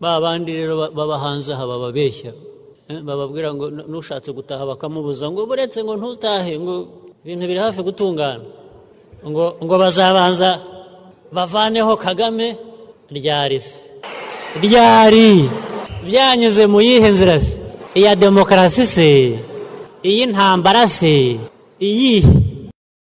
ba bandi rero babahanze aha bababeshya eh, bababwira ngo nushatse gutaha bakamubuza ngo buretse ngo ntutahe ngo ibintu biri hafi gutungana ngo ngo bazabanza bavaneho kagame ryari se ryari byanyuze mu yihe nzira se iya demokarasi se iyi ntambara se iyihe